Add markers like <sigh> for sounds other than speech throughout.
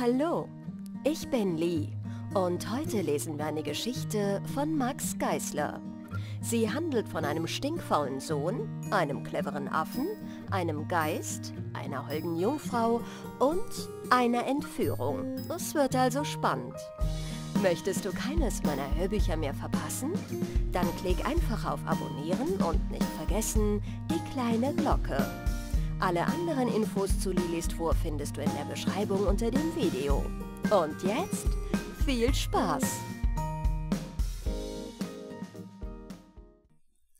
Hallo, ich bin Lee und heute lesen wir eine Geschichte von Max Geisler. Sie handelt von einem stinkfaulen Sohn, einem cleveren Affen, einem Geist, einer holden Jungfrau und einer Entführung. Es wird also spannend. Möchtest du keines meiner Hörbücher mehr verpassen? Dann klick einfach auf Abonnieren und nicht vergessen die kleine Glocke. Alle anderen Infos zu Lilis Tour findest du in der Beschreibung unter dem Video. Und jetzt viel Spaß!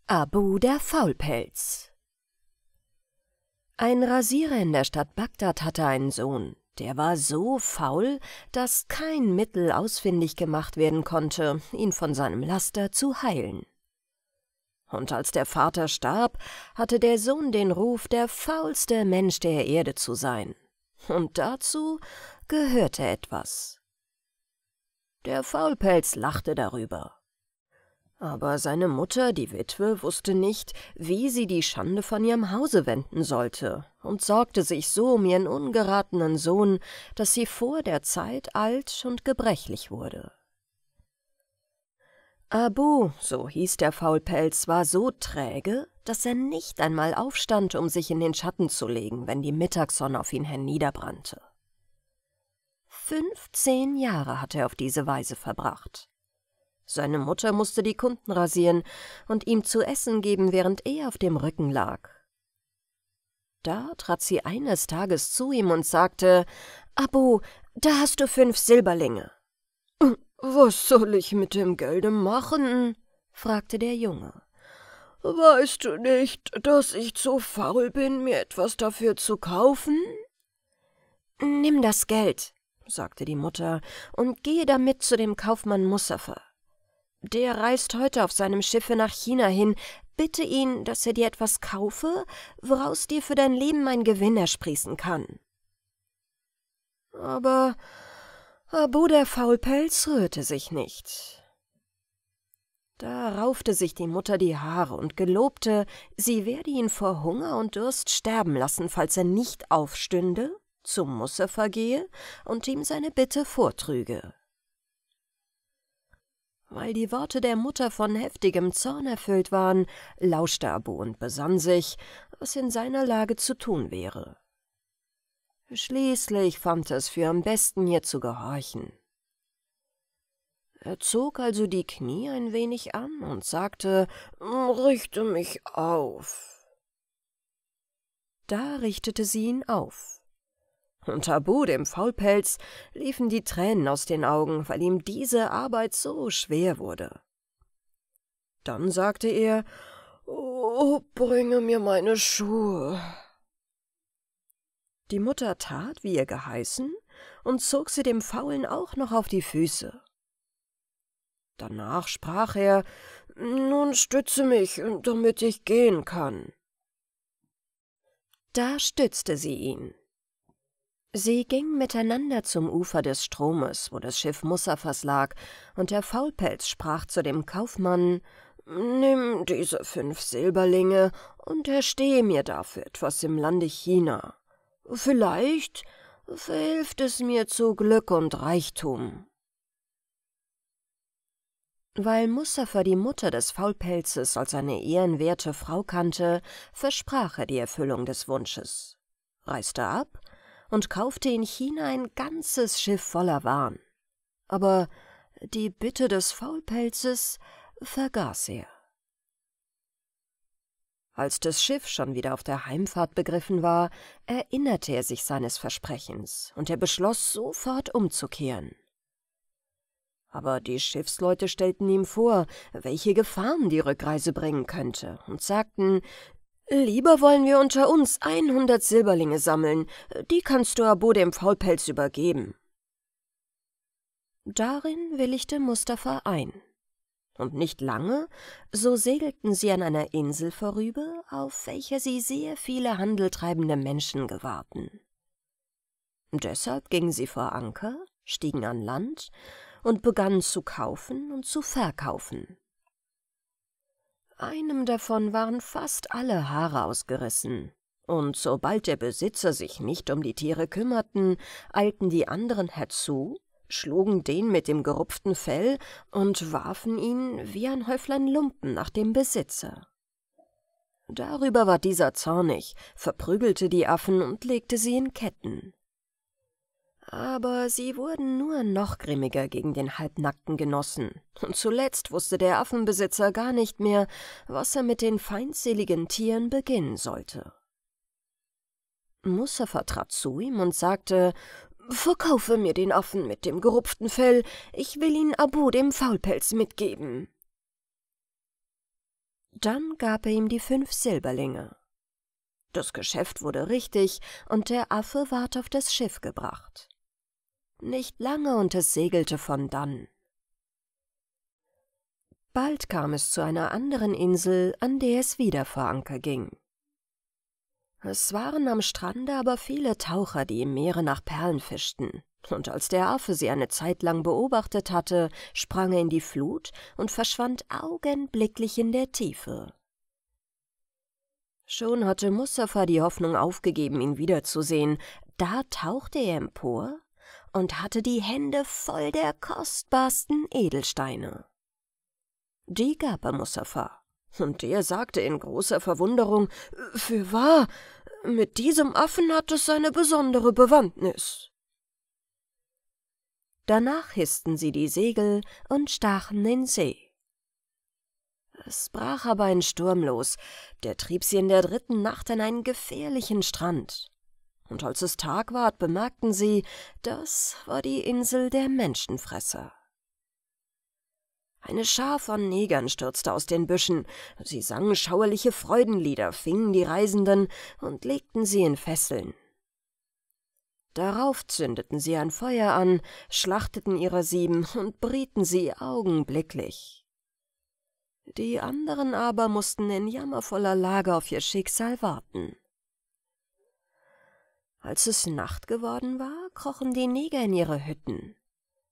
Abu der Faulpelz Ein Rasierer in der Stadt Bagdad hatte einen Sohn. Der war so faul, dass kein Mittel ausfindig gemacht werden konnte, ihn von seinem Laster zu heilen und als der Vater starb, hatte der Sohn den Ruf, der faulste Mensch der Erde zu sein. Und dazu gehörte etwas. Der Faulpelz lachte darüber. Aber seine Mutter, die Witwe, wusste nicht, wie sie die Schande von ihrem Hause wenden sollte und sorgte sich so um ihren ungeratenen Sohn, dass sie vor der Zeit alt und gebrechlich wurde. Abu, so hieß der Faulpelz, war so träge, dass er nicht einmal aufstand, um sich in den Schatten zu legen, wenn die Mittagssonne auf ihn herniederbrannte. Fünfzehn Jahre hatte er auf diese Weise verbracht. Seine Mutter musste die Kunden rasieren und ihm zu essen geben, während er auf dem Rücken lag. Da trat sie eines Tages zu ihm und sagte, Abu, da hast du fünf Silberlinge. »Was soll ich mit dem Gelde machen?« fragte der Junge. »Weißt du nicht, dass ich zu faul bin, mir etwas dafür zu kaufen?« »Nimm das Geld«, sagte die Mutter, »und gehe damit zu dem Kaufmann Mustafa. Der reist heute auf seinem Schiffe nach China hin. Bitte ihn, dass er dir etwas kaufe, woraus dir für dein Leben ein Gewinn ersprießen kann.« »Aber Abu der Faulpelz rührte sich nicht. Da raufte sich die Mutter die Haare und gelobte, sie werde ihn vor Hunger und Durst sterben lassen, falls er nicht aufstünde, zum Musse vergehe und ihm seine Bitte vortrüge. Weil die Worte der Mutter von heftigem Zorn erfüllt waren, lauschte Abu und besann sich, was in seiner Lage zu tun wäre. Schließlich fand er es für am besten, ihr zu gehorchen. Er zog also die Knie ein wenig an und sagte, »Richte mich auf!« Da richtete sie ihn auf. Und Abu, dem Faulpelz, liefen die Tränen aus den Augen, weil ihm diese Arbeit so schwer wurde. Dann sagte er, »Oh, bringe mir meine Schuhe!« die Mutter tat, wie ihr geheißen, und zog sie dem Faulen auch noch auf die Füße. Danach sprach er, nun stütze mich, damit ich gehen kann. Da stützte sie ihn. Sie gingen miteinander zum Ufer des Stromes, wo das Schiff Mussafas lag, und der Faulpelz sprach zu dem Kaufmann, »Nimm diese fünf Silberlinge und erstehe mir dafür etwas im Lande China.« Vielleicht verhilft es mir zu Glück und Reichtum. Weil Mustafa die Mutter des Faulpelzes als eine ehrenwerte Frau kannte, versprach er die Erfüllung des Wunsches, reiste ab und kaufte in China ein ganzes Schiff voller Waren. Aber die Bitte des Faulpelzes vergaß er. Als das Schiff schon wieder auf der Heimfahrt begriffen war, erinnerte er sich seines Versprechens, und er beschloss, sofort umzukehren. Aber die Schiffsleute stellten ihm vor, welche Gefahren die Rückreise bringen könnte, und sagten, »Lieber wollen wir unter uns 100 Silberlinge sammeln, die kannst du Abo dem Faulpelz übergeben.« Darin willigte Mustafa ein und nicht lange, so segelten sie an einer Insel vorüber, auf welcher sie sehr viele handeltreibende Menschen gewahrten. Deshalb gingen sie vor Anker, stiegen an Land und begannen zu kaufen und zu verkaufen. Einem davon waren fast alle Haare ausgerissen, und sobald der Besitzer sich nicht um die Tiere kümmerten, eilten die anderen herzu schlugen den mit dem gerupften Fell und warfen ihn wie ein Häuflein Lumpen nach dem Besitzer. Darüber war dieser zornig, verprügelte die Affen und legte sie in Ketten. Aber sie wurden nur noch grimmiger gegen den halbnackten Genossen, und zuletzt wusste der Affenbesitzer gar nicht mehr, was er mit den feindseligen Tieren beginnen sollte. Mustafa trat zu ihm und sagte, Verkaufe mir den Affen mit dem gerupften Fell, ich will ihn Abu dem Faulpelz mitgeben.« Dann gab er ihm die fünf Silberlinge. Das Geschäft wurde richtig, und der Affe ward auf das Schiff gebracht. Nicht lange, und es segelte von dann. Bald kam es zu einer anderen Insel, an der es wieder vor Anker ging. Es waren am Strande aber viele Taucher, die im Meere nach Perlen fischten. Und als der Affe sie eine Zeit lang beobachtet hatte, sprang er in die Flut und verschwand augenblicklich in der Tiefe. Schon hatte Mustafa die Hoffnung aufgegeben, ihn wiederzusehen, da tauchte er empor und hatte die Hände voll der kostbarsten Edelsteine. Die gab er Mustafa und der sagte in großer Verwunderung, »Für wahr, mit diesem Affen hat es eine besondere Bewandtnis.« Danach hissten sie die Segel und stachen in See. Es brach aber ein Sturm los, der trieb sie in der dritten Nacht an einen gefährlichen Strand. Und als es Tag ward, bemerkten sie, das war die Insel der Menschenfresser. Eine Schar von Negern stürzte aus den Büschen. Sie sangen schauerliche Freudenlieder, fingen die Reisenden und legten sie in Fesseln. Darauf zündeten sie ein Feuer an, schlachteten ihre Sieben und brieten sie augenblicklich. Die anderen aber mussten in jammervoller Lage auf ihr Schicksal warten. Als es Nacht geworden war, krochen die Neger in ihre Hütten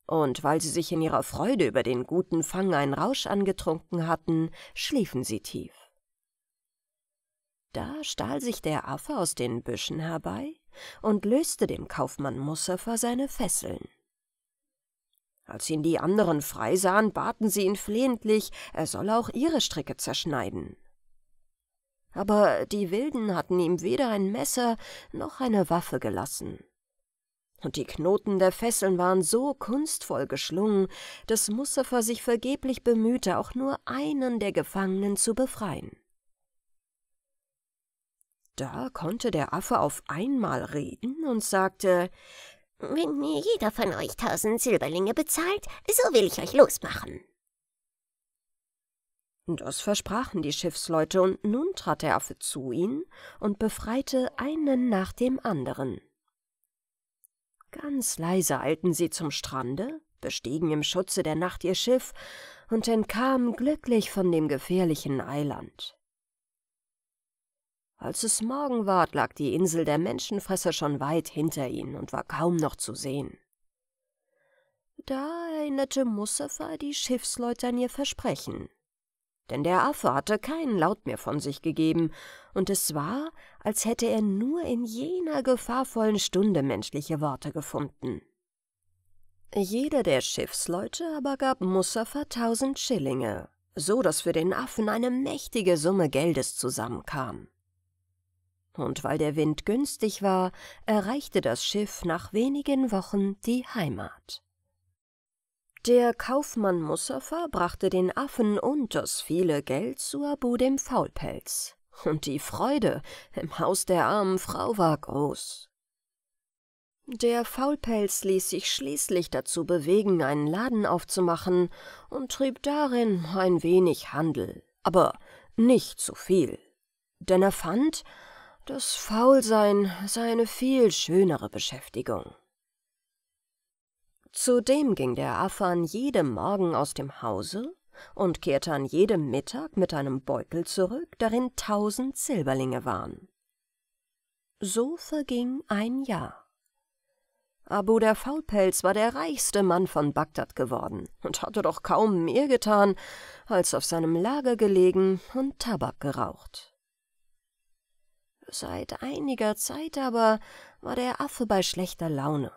und weil sie sich in ihrer Freude über den guten Fang einen Rausch angetrunken hatten, schliefen sie tief. Da stahl sich der Affe aus den Büschen herbei und löste dem Kaufmann Mustafa seine Fesseln. Als ihn die anderen freisahen, baten sie ihn flehentlich, er solle auch ihre Stricke zerschneiden. Aber die Wilden hatten ihm weder ein Messer noch eine Waffe gelassen und die Knoten der Fesseln waren so kunstvoll geschlungen, dass Mustafa sich vergeblich bemühte, auch nur einen der Gefangenen zu befreien. Da konnte der Affe auf einmal reden und sagte, »Wenn mir jeder von euch tausend Silberlinge bezahlt, so will ich euch losmachen.« das versprachen die Schiffsleute, und nun trat der Affe zu ihnen und befreite einen nach dem anderen. Ganz leise eilten sie zum Strande, bestiegen im Schutze der Nacht ihr Schiff und entkamen glücklich von dem gefährlichen Eiland. Als es Morgen ward, lag die Insel der Menschenfresser schon weit hinter ihnen und war kaum noch zu sehen. Da erinnerte Mustafa die Schiffsleute an ihr Versprechen denn der Affe hatte keinen Laut mehr von sich gegeben, und es war, als hätte er nur in jener gefahrvollen Stunde menschliche Worte gefunden. Jeder der Schiffsleute aber gab Mustafa tausend Schillinge, so dass für den Affen eine mächtige Summe Geldes zusammenkam. Und weil der Wind günstig war, erreichte das Schiff nach wenigen Wochen die Heimat. Der Kaufmann Mustafa brachte den Affen und das viele Geld zu Abu dem Faulpelz, und die Freude im Haus der armen Frau war groß. Der Faulpelz ließ sich schließlich dazu bewegen, einen Laden aufzumachen und trieb darin ein wenig Handel, aber nicht zu viel, denn er fand, das Faulsein sei eine viel schönere Beschäftigung. Zudem ging der Affe an jedem Morgen aus dem Hause und kehrte an jedem Mittag mit einem Beutel zurück, darin tausend Silberlinge waren. So verging ein Jahr. Abu der Faulpelz war der reichste Mann von Bagdad geworden und hatte doch kaum mehr getan, als auf seinem Lager gelegen und Tabak geraucht. Seit einiger Zeit aber war der Affe bei schlechter Laune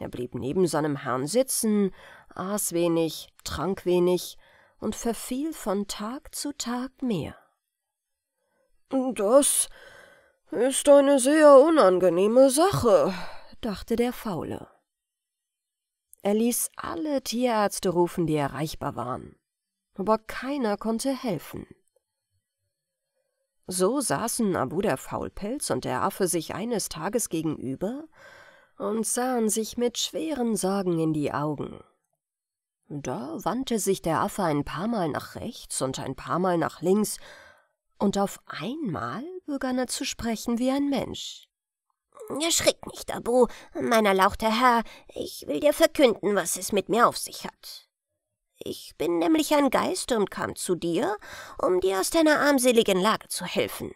er blieb neben seinem Herrn sitzen, aß wenig, trank wenig und verfiel von Tag zu Tag mehr. Das ist eine sehr unangenehme Sache, dachte der Faule. Er ließ alle Tierärzte rufen, die erreichbar waren, aber keiner konnte helfen. So saßen Abu der Faulpelz und der Affe sich eines Tages gegenüber und sahen sich mit schweren Sorgen in die Augen. Da wandte sich der Affe ein paar Mal nach rechts und ein paar Mal nach links, und auf einmal begann er zu sprechen wie ein Mensch. Erschrick nicht, Abu, mein erlauchter Herr, ich will dir verkünden, was es mit mir auf sich hat. Ich bin nämlich ein Geist und kam zu dir, um dir aus deiner armseligen Lage zu helfen.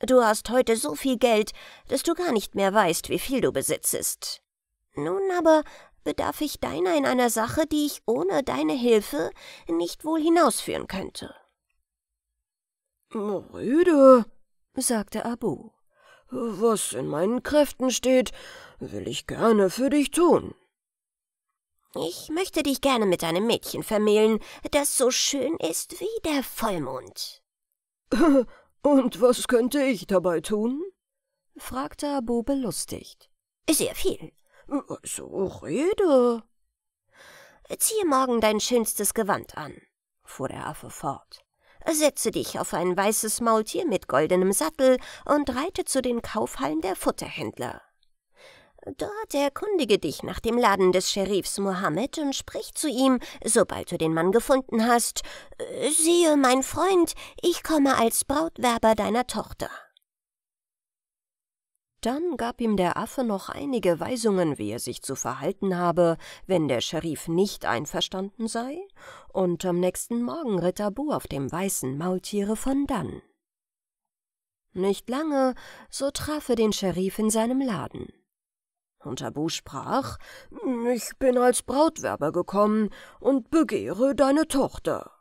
Du hast heute so viel Geld, dass du gar nicht mehr weißt, wie viel du besitzest. Nun aber bedarf ich deiner in einer Sache, die ich ohne deine Hilfe nicht wohl hinausführen könnte. Rüde, sagte Abu, was in meinen Kräften steht, will ich gerne für dich tun. Ich möchte dich gerne mit einem Mädchen vermählen, das so schön ist wie der Vollmond. <laughs> Und was könnte ich dabei tun? fragte Abu belustigt. Sehr viel. So also rede. Ziehe morgen dein schönstes Gewand an, fuhr der Affe fort. Setze dich auf ein weißes Maultier mit goldenem Sattel und reite zu den Kaufhallen der Futterhändler. Dort erkundige dich nach dem Laden des Scherifs Mohammed und sprich zu ihm, sobald du den Mann gefunden hast. Äh, siehe, mein Freund, ich komme als Brautwerber deiner Tochter. Dann gab ihm der Affe noch einige Weisungen, wie er sich zu verhalten habe, wenn der Scherif nicht einverstanden sei, und am nächsten Morgen ritt Abu auf dem weißen Maultiere von dann. Nicht lange, so traf er den Scherif in seinem Laden. Und Abu sprach, ich bin als Brautwerber gekommen und begehre deine Tochter.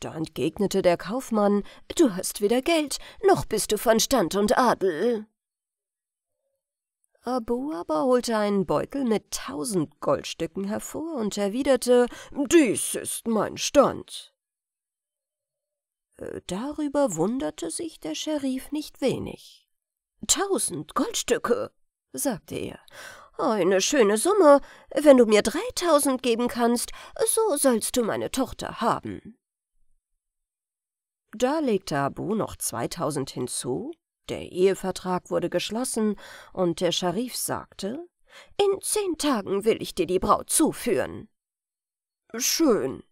Da entgegnete der Kaufmann, du hast weder Geld, noch bist du von Stand und Adel. Abu aber holte einen Beutel mit tausend Goldstücken hervor und erwiderte, dies ist mein Stand. Äh, darüber wunderte sich der Scherif nicht wenig. Tausend Goldstücke, sagte er. Eine schöne Summe. Wenn du mir dreitausend geben kannst, so sollst du meine Tochter haben. Da legte Abu noch zweitausend hinzu, der Ehevertrag wurde geschlossen und der Scharif sagte, »In zehn Tagen will ich dir die Braut zuführen.« »Schön«,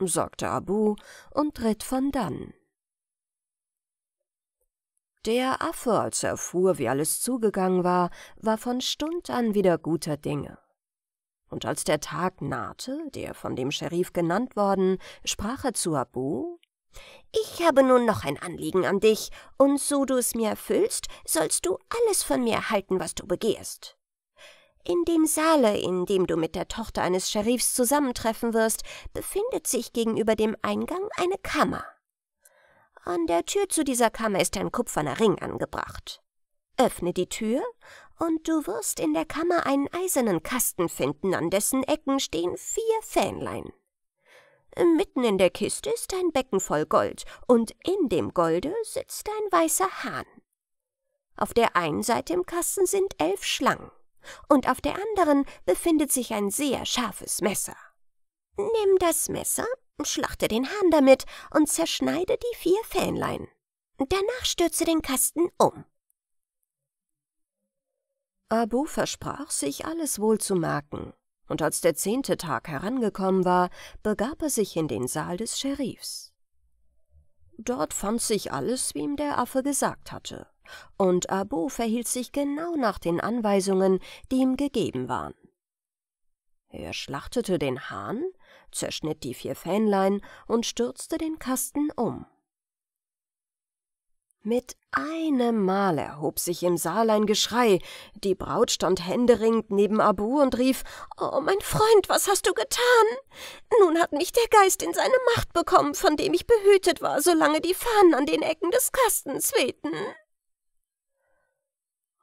sagte Abu und ritt von dann. Der Affe, als er erfuhr, wie alles zugegangen war, war von Stund an wieder guter Dinge. Und als der Tag nahte, der von dem Scherif genannt worden, sprach er zu Abu, »Ich habe nun noch ein Anliegen an dich, und so du es mir erfüllst, sollst du alles von mir erhalten, was du begehrst.« in dem Saale, in dem du mit der Tochter eines Scherifs zusammentreffen wirst, befindet sich gegenüber dem Eingang eine Kammer. An der Tür zu dieser Kammer ist ein kupferner Ring angebracht. Öffne die Tür, und du wirst in der Kammer einen eisernen Kasten finden, an dessen Ecken stehen vier Fähnlein. Mitten in der Kiste ist ein Becken voll Gold, und in dem Golde sitzt ein weißer Hahn. Auf der einen Seite im Kasten sind elf Schlangen, und auf der anderen befindet sich ein sehr scharfes Messer. Nimm das Messer Schlachte den Hahn damit und zerschneide die vier Fähnlein. Danach stürze den Kasten um. Abu versprach, sich alles wohl zu merken, und als der zehnte Tag herangekommen war, begab er sich in den Saal des Scherifs. Dort fand sich alles, wie ihm der Affe gesagt hatte, und Abu verhielt sich genau nach den Anweisungen, die ihm gegeben waren. Er schlachtete den Hahn, zerschnitt die vier Fähnlein und stürzte den Kasten um. Mit einem Mal erhob sich im Saal ein Geschrei. Die Braut stand händeringend neben Abu und rief: Oh, mein Freund, was hast du getan? Nun hat mich der Geist in seine Macht bekommen, von dem ich behütet war, solange die Fahnen an den Ecken des Kastens wehten.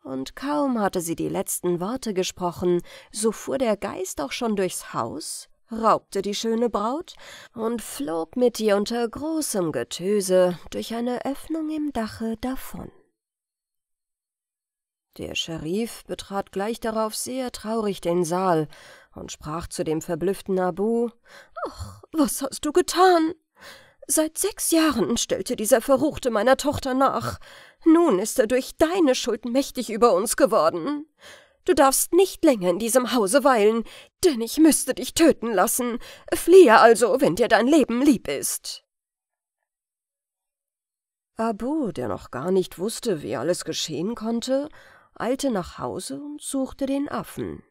Und kaum hatte sie die letzten Worte gesprochen, so fuhr der Geist auch schon durchs Haus, raubte die schöne Braut und flog mit ihr unter großem Getöse durch eine Öffnung im Dache davon. Der Scherif betrat gleich darauf sehr traurig den Saal und sprach zu dem verblüfften Abu: Ach, was hast du getan? Seit sechs Jahren stellte dieser Verruchte meiner Tochter nach. Nun ist er durch deine Schuld mächtig über uns geworden. Du darfst nicht länger in diesem Hause weilen, denn ich müsste dich töten lassen. Fliehe also, wenn dir dein Leben lieb ist. Abu, der noch gar nicht wusste, wie alles geschehen konnte, eilte nach Hause und suchte den Affen.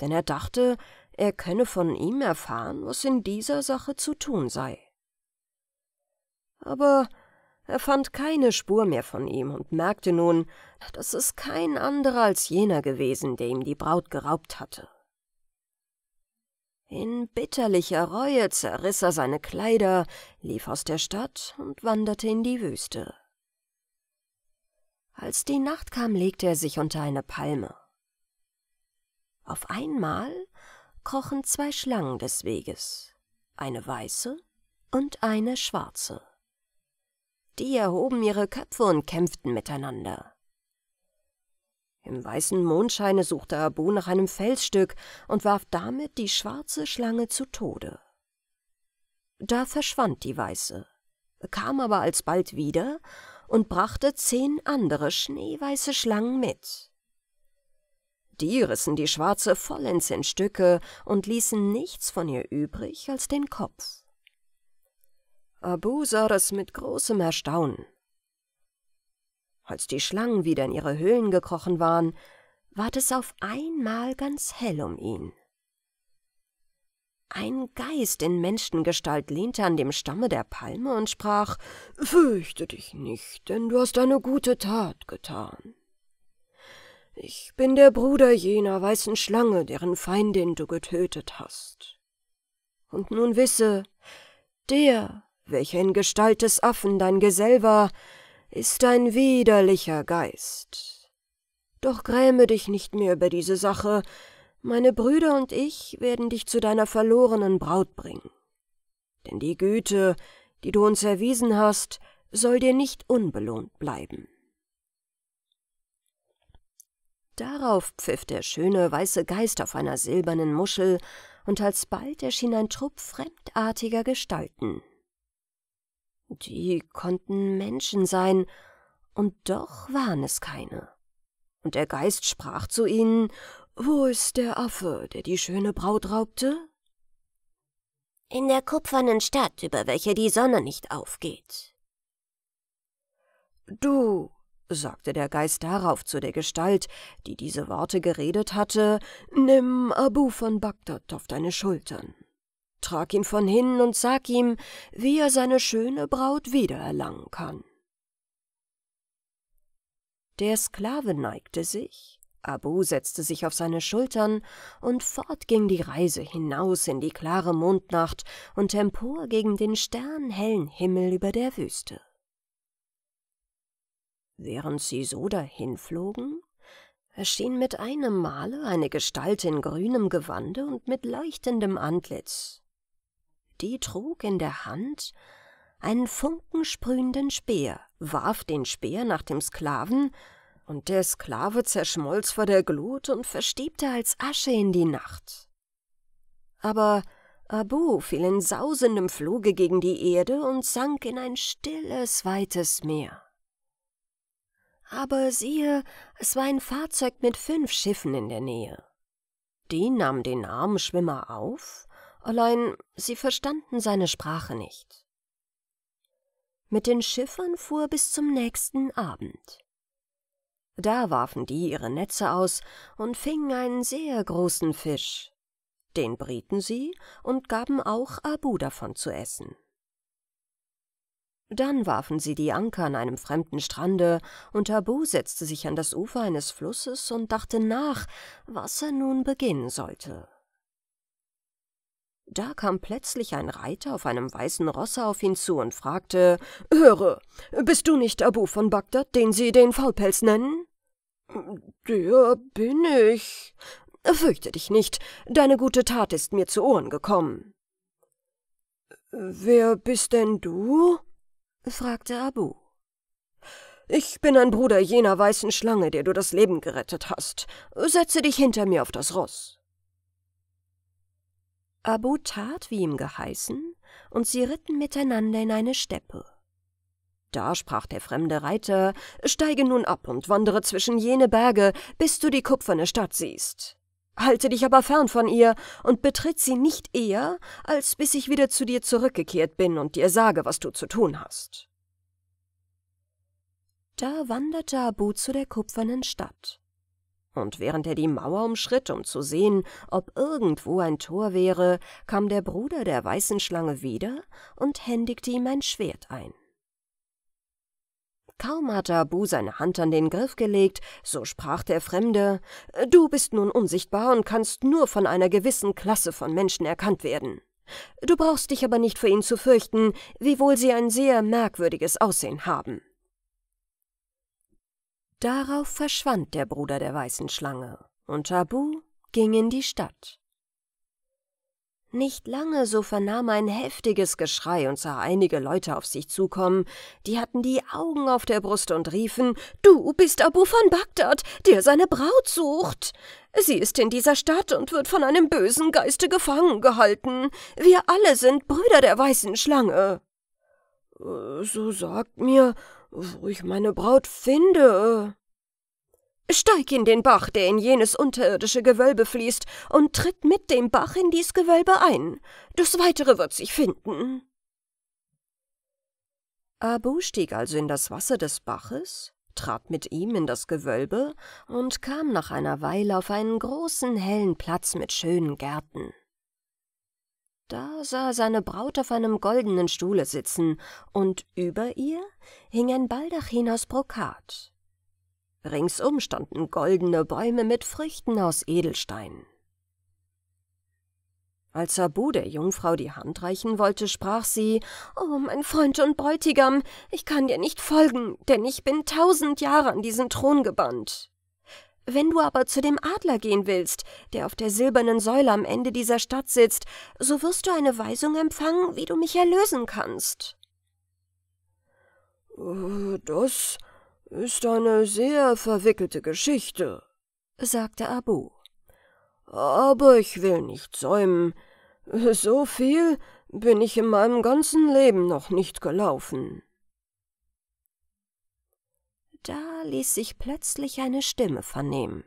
Denn er dachte, er könne von ihm erfahren, was in dieser Sache zu tun sei. Aber er fand keine Spur mehr von ihm und merkte nun, dass es kein anderer als jener gewesen, der ihm die Braut geraubt hatte. In bitterlicher Reue zerriss er seine Kleider, lief aus der Stadt und wanderte in die Wüste. Als die Nacht kam, legte er sich unter eine Palme. Auf einmal krochen zwei Schlangen des Weges, eine weiße und eine schwarze. Die erhoben ihre Köpfe und kämpften miteinander. Im weißen Mondscheine suchte Abu nach einem Felsstück und warf damit die schwarze Schlange zu Tode. Da verschwand die weiße, kam aber alsbald wieder und brachte zehn andere schneeweiße Schlangen mit. Die rissen die schwarze vollends in Stücke und ließen nichts von ihr übrig als den Kopf. Abu sah das mit großem Erstaunen. Als die Schlangen wieder in ihre Höhlen gekrochen waren, ward es auf einmal ganz hell um ihn. Ein Geist in Menschengestalt lehnte an dem Stamme der Palme und sprach, »Fürchte dich nicht, denn du hast eine gute Tat getan. Ich bin der Bruder jener weißen Schlange, deren Feindin du getötet hast. Und nun wisse, der, welcher in Gestalt des Affen dein Gesell war, ist ein widerlicher Geist. Doch gräme dich nicht mehr über diese Sache, meine Brüder und ich werden dich zu deiner verlorenen Braut bringen. Denn die Güte, die du uns erwiesen hast, soll dir nicht unbelohnt bleiben. Darauf pfiff der schöne weiße Geist auf einer silbernen Muschel, und alsbald erschien ein Trupp fremdartiger Gestalten, die konnten Menschen sein, und doch waren es keine. Und der Geist sprach zu ihnen, Wo ist der Affe, der die schöne Braut raubte? In der kupfernen Stadt, über welche die Sonne nicht aufgeht. Du, sagte der Geist darauf zu der Gestalt, die diese Worte geredet hatte, nimm Abu von Bagdad auf deine Schultern trag ihn von hin und sag ihm, wie er seine schöne Braut wiedererlangen kann. Der Sklave neigte sich, Abu setzte sich auf seine Schultern, und fort ging die Reise hinaus in die klare Mondnacht und empor gegen den sternhellen Himmel über der Wüste. Während sie so dahinflogen, erschien mit einem Male eine Gestalt in grünem Gewande und mit leuchtendem Antlitz die trug in der Hand einen funkensprühenden Speer, warf den Speer nach dem Sklaven, und der Sklave zerschmolz vor der Glut und verstiebte als Asche in die Nacht. Aber Abu fiel in sausendem Fluge gegen die Erde und sank in ein stilles, weites Meer. Aber siehe, es war ein Fahrzeug mit fünf Schiffen in der Nähe. Die nahm den armen Schwimmer auf allein sie verstanden seine Sprache nicht. Mit den Schiffern fuhr bis zum nächsten Abend. Da warfen die ihre Netze aus und fingen einen sehr großen Fisch. Den brieten sie und gaben auch Abu davon zu essen. Dann warfen sie die Anker an einem fremden Strande, und Abu setzte sich an das Ufer eines Flusses und dachte nach, was er nun beginnen sollte. Da kam plötzlich ein Reiter auf einem weißen Rosse auf ihn zu und fragte, »Höre, bist du nicht Abu von Bagdad, den sie den Faulpelz nennen?« »Der bin ich.« »Fürchte dich nicht, deine gute Tat ist mir zu Ohren gekommen.« »Wer bist denn du?« fragte Abu. »Ich bin ein Bruder jener weißen Schlange, der du das Leben gerettet hast. Setze dich hinter mir auf das Ross.« Abu tat, wie ihm geheißen, und sie ritten miteinander in eine Steppe. Da sprach der fremde Reiter, steige nun ab und wandere zwischen jene Berge, bis du die kupferne Stadt siehst. Halte dich aber fern von ihr und betritt sie nicht eher, als bis ich wieder zu dir zurückgekehrt bin und dir sage, was du zu tun hast. Da wanderte Abu zu der kupfernen Stadt und während er die Mauer umschritt, um zu sehen, ob irgendwo ein Tor wäre, kam der Bruder der weißen Schlange wieder und händigte ihm ein Schwert ein. Kaum hatte Abu seine Hand an den Griff gelegt, so sprach der Fremde, »Du bist nun unsichtbar und kannst nur von einer gewissen Klasse von Menschen erkannt werden. Du brauchst dich aber nicht vor ihnen zu fürchten, wiewohl sie ein sehr merkwürdiges Aussehen haben.« Darauf verschwand der Bruder der weißen Schlange, und Tabu ging in die Stadt. Nicht lange so vernahm ein heftiges Geschrei und sah einige Leute auf sich zukommen, die hatten die Augen auf der Brust und riefen Du bist Abu von Bagdad, der seine Braut sucht. Sie ist in dieser Stadt und wird von einem bösen Geiste gefangen gehalten. Wir alle sind Brüder der weißen Schlange. Äh, so sagt mir, wo ich meine Braut finde. Äh. Steig in den Bach, der in jenes unterirdische Gewölbe fließt, und tritt mit dem Bach in dies Gewölbe ein. Das Weitere wird sich finden. Abu stieg also in das Wasser des Baches, trat mit ihm in das Gewölbe und kam nach einer Weile auf einen großen hellen Platz mit schönen Gärten. Da sah er seine Braut auf einem goldenen Stuhle sitzen, und über ihr hing ein Baldachin aus Brokat. Ringsum standen goldene Bäume mit Früchten aus Edelstein. Als Abu der Jungfrau die Hand reichen wollte, sprach sie, »Oh, mein Freund und Bräutigam, ich kann dir nicht folgen, denn ich bin tausend Jahre an diesen Thron gebannt.« wenn du aber zu dem Adler gehen willst, der auf der silbernen Säule am Ende dieser Stadt sitzt, so wirst du eine Weisung empfangen, wie du mich erlösen kannst. Äh, das ist eine sehr verwickelte Geschichte, sagte Abu. Aber ich will nicht säumen. So viel bin ich in meinem ganzen Leben noch nicht gelaufen. Da ließ sich plötzlich eine Stimme vernehmen.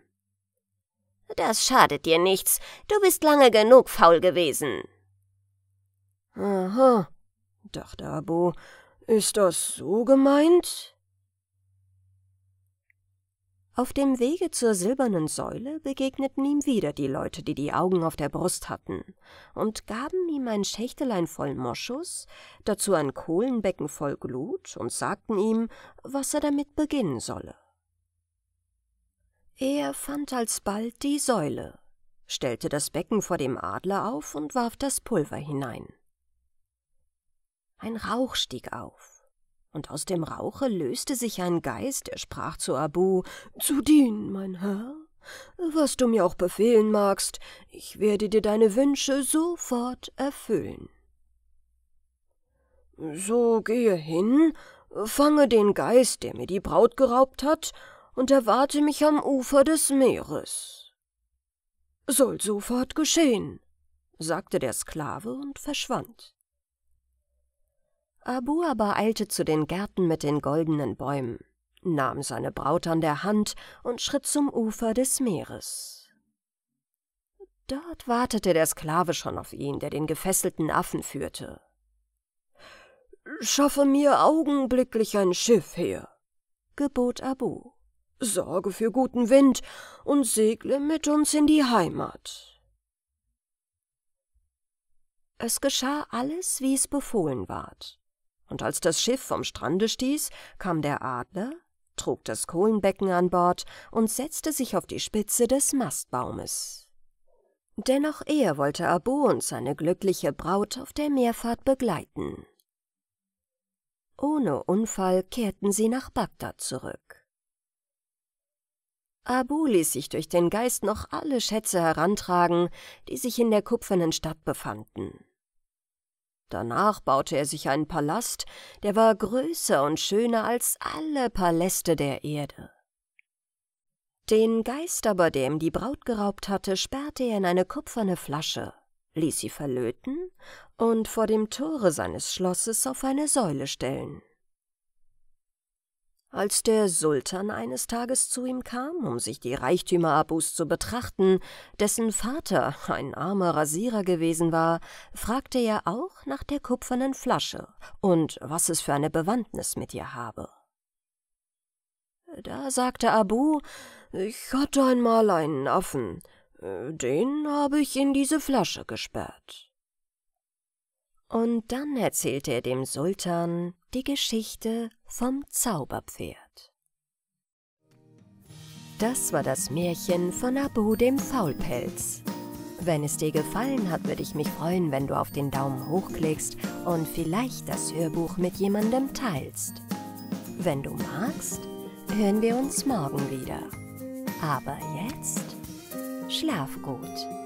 Das schadet dir nichts, du bist lange genug faul gewesen. Aha, dachte Abo, ist das so gemeint? Auf dem Wege zur silbernen Säule begegneten ihm wieder die Leute, die die Augen auf der Brust hatten, und gaben ihm ein Schächtelein voll Moschus, dazu ein Kohlenbecken voll Glut und sagten ihm, was er damit beginnen solle. Er fand alsbald die Säule, stellte das Becken vor dem Adler auf und warf das Pulver hinein. Ein Rauch stieg auf und aus dem Rauche löste sich ein Geist, der sprach zu Abu, »Zu dienen, mein Herr, was du mir auch befehlen magst, ich werde dir deine Wünsche sofort erfüllen.« »So gehe hin, fange den Geist, der mir die Braut geraubt hat, und erwarte mich am Ufer des Meeres.« »Soll sofort geschehen«, sagte der Sklave und verschwand. Abu aber eilte zu den Gärten mit den goldenen Bäumen, nahm seine Braut an der Hand und schritt zum Ufer des Meeres. Dort wartete der Sklave schon auf ihn, der den gefesselten Affen führte. Schaffe mir augenblicklich ein Schiff her, gebot Abu. Sorge für guten Wind und segle mit uns in die Heimat. Es geschah alles, wie es befohlen ward und als das Schiff vom Strande stieß, kam der Adler, trug das Kohlenbecken an Bord und setzte sich auf die Spitze des Mastbaumes. Dennoch er wollte Abu und seine glückliche Braut auf der Meerfahrt begleiten. Ohne Unfall kehrten sie nach Bagdad zurück. Abu ließ sich durch den Geist noch alle Schätze herantragen, die sich in der kupfernen Stadt befanden. Danach baute er sich einen Palast, der war größer und schöner als alle Paläste der Erde. Den Geist aber, der ihm die Braut geraubt hatte, sperrte er in eine kupferne Flasche, ließ sie verlöten und vor dem Tore seines Schlosses auf eine Säule stellen. Als der Sultan eines Tages zu ihm kam, um sich die Reichtümer Abus zu betrachten, dessen Vater ein armer Rasierer gewesen war, fragte er auch nach der kupfernen Flasche und was es für eine Bewandtnis mit ihr habe. Da sagte Abu, ich hatte einmal einen Affen, den habe ich in diese Flasche gesperrt. Und dann erzählte er dem Sultan die Geschichte vom Zauberpferd. Das war das Märchen von Abu dem Faulpelz. Wenn es dir gefallen hat, würde ich mich freuen, wenn du auf den Daumen hoch klickst und vielleicht das Hörbuch mit jemandem teilst. Wenn du magst, hören wir uns morgen wieder. Aber jetzt schlaf gut.